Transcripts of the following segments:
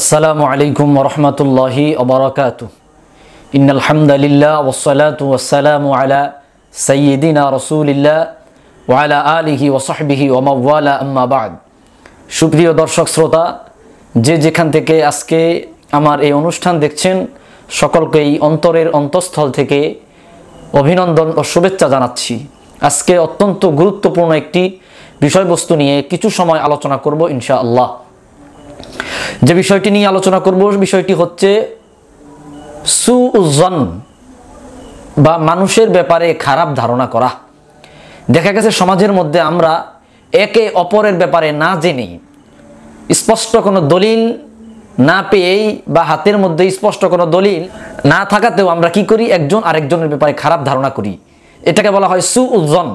আসসালামু আলাইকুম রহমতুল্লাহি অবরাকাত ইনালহামদুলিল্লাহ ওসলাত ওসালামু আলা সৈয়দিনা রসুলিল্লাহ ওয়ালা আলিহি ওসাহবিহি ওমাওয়ালা আম্মাবাদ সুপ্রিয় দর্শক শ্রোতা যে যেখান থেকে আজকে আমার এই অনুষ্ঠান দেখছেন সকলকেই অন্তরের অন্তঃস্থল থেকে অভিনন্দন ও শুভেচ্ছা জানাচ্ছি আজকে অত্যন্ত গুরুত্বপূর্ণ একটি বিষয়বস্তু নিয়ে কিছু সময় আলোচনা করব ইনশাআল্লাহ যে বিষয়টি নিয়ে আলোচনা করব বিষয়টি হচ্ছে সুজন বা মানুষের ব্যাপারে খারাপ ধারণা করা দেখা গেছে সমাজের মধ্যে আমরা একে অপরের ব্যাপারে না জেনে স্পষ্ট কোনো দলিল না পেয়েই বা হাতের মধ্যে স্পষ্ট কোনো দলিল না থাকাতেও আমরা কি করি একজন আরেকজনের ব্যাপারে খারাপ ধারণা করি এটাকে বলা হয় সুউজন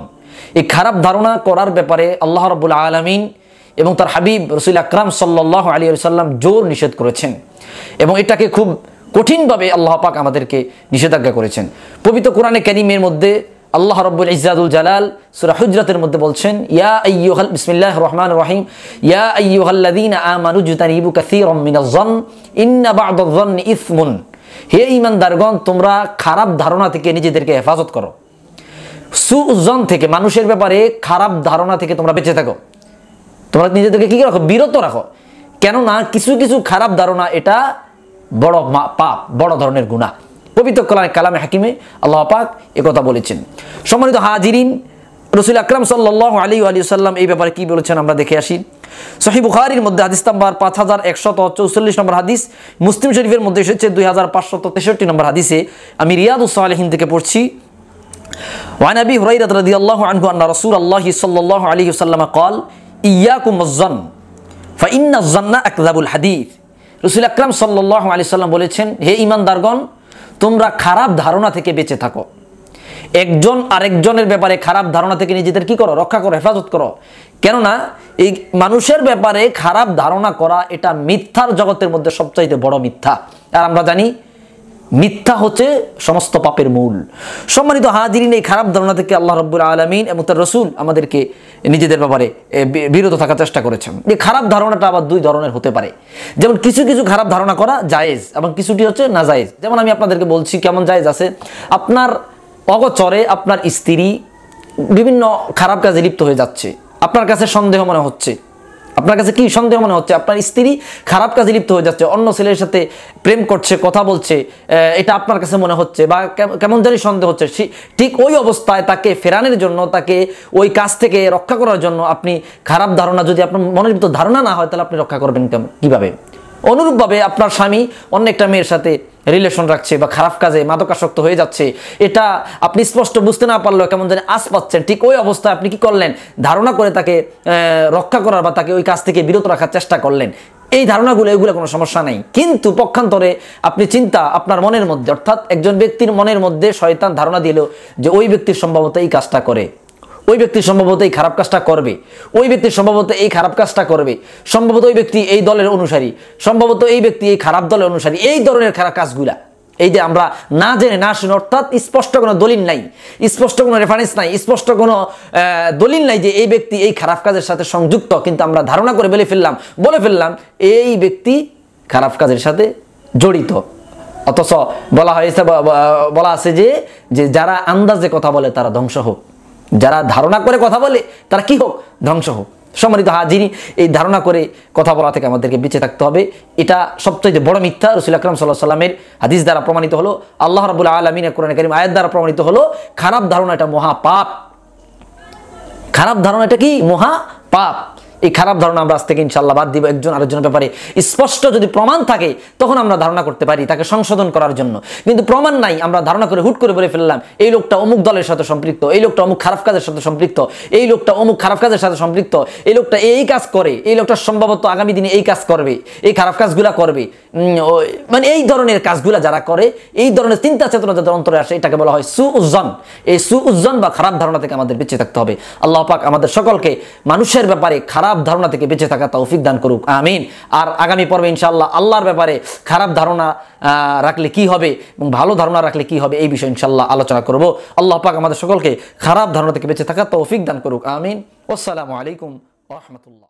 এই খারাপ ধারণা করার ব্যাপারে আল্লাহ রবুল আলমিন এবং তার হাবিব রসুল আকরাম সাল্লাহ আলী সাল্লাম জোর নিষেধ করেছেন এবং এটাকে খুব কঠিনভাবে আল্লাহ পাক আমাদেরকে নিষেধাজ্ঞা করেছেন পবিত্র কোরআনে ক্যানিমের মধ্যে আল্লাহ রব্বুল ইজাদুল জালাল সুরা হুজরাতের মধ্যে বলছেন ইয়া আইয়ুহাল রহমান রহিম ইয়া আইয়ুহাল্লাযীনা আমানু জুতানিবু কাসীরাম মিনাজ যন ইন্না বা'দাজ যন ইসমুন হে ঈমানদারগণ তোমরা খারাপ ধারণা থেকে নিজেদেরকে হেফাজত করো সুজন থেকে মানুষের ব্যাপারে খারাপ ধারণা থেকে তোমরা বেঁচে থাকো তোমরা নিজেদেরকে কী রাখো বিরত রাখো কেননা কিছু কিছু খারাপ ধারণা এটা বড় পাপ বড় ধরনের গুণা পবিত্র কলা কালামে হাকিমে আল্লাহ পাক কথা বলেছেন সম্মানিত হাজিরিন রসুল আকরাম সাল্লাহ আলী আলী সাল্লাম এই ব্যাপারে কী বলেছেন আমরা দেখে আসি সহি বুখারির মধ্যে হাদিস নাম্বার পাঁচ হাজার একশত চৌচল্লিশ নম্বর হাদিস মুসলিম শরীফের মধ্যে এসেছে দুই হাজার পাঁচশত তেষট্টি নম্বর হাদিসে আমি আলহিন থেকে পড়ছি ওয়ান আবি هريرة رضي الله আল্লাহ أن رسول الله صلى الله عليه وسلم বলেছেন হে ইমানদারগণ তোমরা খারাপ ধারণা থেকে বেঁচে থাকো একজন আরেকজনের ব্যাপারে খারাপ ধারণা থেকে নিজেদের কি করো রক্ষা করো হেফাজত করো কেননা এই মানুষের ব্যাপারে খারাপ ধারণা করা এটা মিথ্যার জগতের মধ্যে সবচাইতে বড় মিথ্যা আর আমরা জানি মিথ্যা হচ্ছে সমস্ত পাপের মূল সম্মানিত হাজিরিন এই খারাপ ধারণা থেকে আল্লাহ রব্বুল আলমিন এবং তার রসুল আমাদেরকে নিজেদের ব্যাপারে বিরত থাকার চেষ্টা করেছেন এই খারাপ ধারণাটা আবার দুই ধরনের হতে পারে যেমন কিছু কিছু খারাপ ধারণা করা জায়েজ এবং কিছুটি হচ্ছে না জায়েজ যেমন আমি আপনাদেরকে বলছি কেমন জায়েজ আছে আপনার অগচরে আপনার স্ত্রী বিভিন্ন খারাপ কাজে লিপ্ত হয়ে যাচ্ছে আপনার কাছে সন্দেহ মনে হচ্ছে আপনার কাছে কি সন্দেহ মনে হচ্ছে আপনার স্ত্রী খারাপ কাজে লিপ্ত হয়ে যাচ্ছে অন্য ছেলের সাথে প্রেম করছে কথা বলছে এটা আপনার কাছে মনে হচ্ছে বা কেমন জানি সন্দেহ হচ্ছে ঠিক ওই অবস্থায় তাকে ফেরানোর জন্য তাকে ওই কাজ থেকে রক্ষা করার জন্য আপনি খারাপ ধারণা যদি আপনার মনের ভিতর ধারণা না হয় তাহলে আপনি রক্ষা করবেন কেমন কীভাবে অনুরূপভাবে আপনার স্বামী অন্য একটা মেয়ের সাথে রিলেশন রাখছে বা খারাপ কাজে মাদকাসক্ত হয়ে যাচ্ছে এটা আপনি স্পষ্ট বুঝতে না পারলেও কেমন জানি আশ পাচ্ছেন ঠিক ওই অবস্থায় আপনি কি করলেন ধারণা করে তাকে রক্ষা করার বা তাকে ওই কাজ থেকে বিরত রাখার চেষ্টা করলেন এই ধারণাগুলো এগুলো কোনো সমস্যা নাই কিন্তু পক্ষান্তরে আপনি চিন্তা আপনার মনের মধ্যে অর্থাৎ একজন ব্যক্তির মনের মধ্যে শয়তান ধারণা দিল যে ওই ব্যক্তির সম্ভবত এই কাজটা করে ওই ব্যক্তি সম্ভবত এই খারাপ কাজটা করবে ওই ব্যক্তি সম্ভবত এই খারাপ কাজটা করবে সম্ভবত ওই ব্যক্তি এই দলের অনুসারী সম্ভবত এই ব্যক্তি এই খারাপ দলের অনুসারী এই ধরনের খারাপ কাজগুলা এই যে আমরা না জেনে না শুনে অর্থাৎ স্পষ্ট কোনো দলিল নাই স্পষ্ট কোনো রেফারেন্স নাই স্পষ্ট কোনো দলিল নাই যে এই ব্যক্তি এই খারাপ কাজের সাথে সংযুক্ত কিন্তু আমরা ধারণা করে বলে ফেললাম বলে ফেললাম এই ব্যক্তি খারাপ কাজের সাথে জড়িত অথচ বলা হয়েছে বলা আছে যে যে যারা আন্দাজে কথা বলে তারা ধ্বংস হোক যারা ধারণা করে কথা বলে তারা কি হোক ধ্বংস হোক সম্মানিত হাজিরি এই ধারণা করে কথা বলা থেকে আমাদেরকে বেঁচে থাকতে হবে এটা সবচেয়ে বড় মিথ্যা রসুল আকরম সাল্লাহ সাল্লামের হাদিস দ্বারা প্রমাণিত হলো আল্লাহ রবুল আলমিন কোরআন করিম আয়ের দ্বারা প্রমাণিত হলো খারাপ ধারণা এটা মহাপাপ খারাপ ধারণা এটা কি মহাপাপ এই খারাপ ধারণা আমরা আজ থেকে ইনশাল্লাহ বাদ দিব একজন আরেকজনের ব্যাপারে স্পষ্ট যদি প্রমাণ থাকে তখন আমরা ধারণা করতে পারি তাকে সংশোধন করার জন্য কিন্তু প্রমাণ নাই আমরা ধারণা করে হুট করে বলে ফেললাম এই লোকটা অমুক দলের সাথে সম্পৃক্ত এই লোকটা অমুক খারাপ কাজের সাথে সম্পৃক্ত এই লোকটা অমুক খারাপ কাজের সাথে সম্পৃক্ত এই লোকটা এই কাজ করে এই লোকটা সম্ভবত আগামী দিনে এই কাজ করবে এই খারাপ কাজগুলা করবে মানে এই ধরনের কাজগুলা যারা করে এই ধরনের চিন্তা চেতনা যাদের অন্তরে আসে এটাকে বলা হয় সু উজ্জন এই সু উজ্জন বা খারাপ ধারণা থেকে আমাদের বেঁচে থাকতে হবে আল্লাহ পাক আমাদের সকলকে মানুষের ব্যাপারে খারাপ খারাপ ধারণা থেকে বেঁচে থাকা তৌফিক দান করুক আমিন আর আগামী পর্বে ইনশাল্লাহ আল্লাহর ব্যাপারে খারাপ ধারণা রাখলে কি হবে এবং ভালো ধারণা রাখলে কি হবে এই বিষয়ে ইনশাল্লাহ আলোচনা করব আল্লাহ পাক আমাদের সকলকে খারাপ ধারণা থেকে বেঁচে থাকা তৌফিক দান করুক আমিন আসসালামু আলাইকুম রহমতুল্লাহ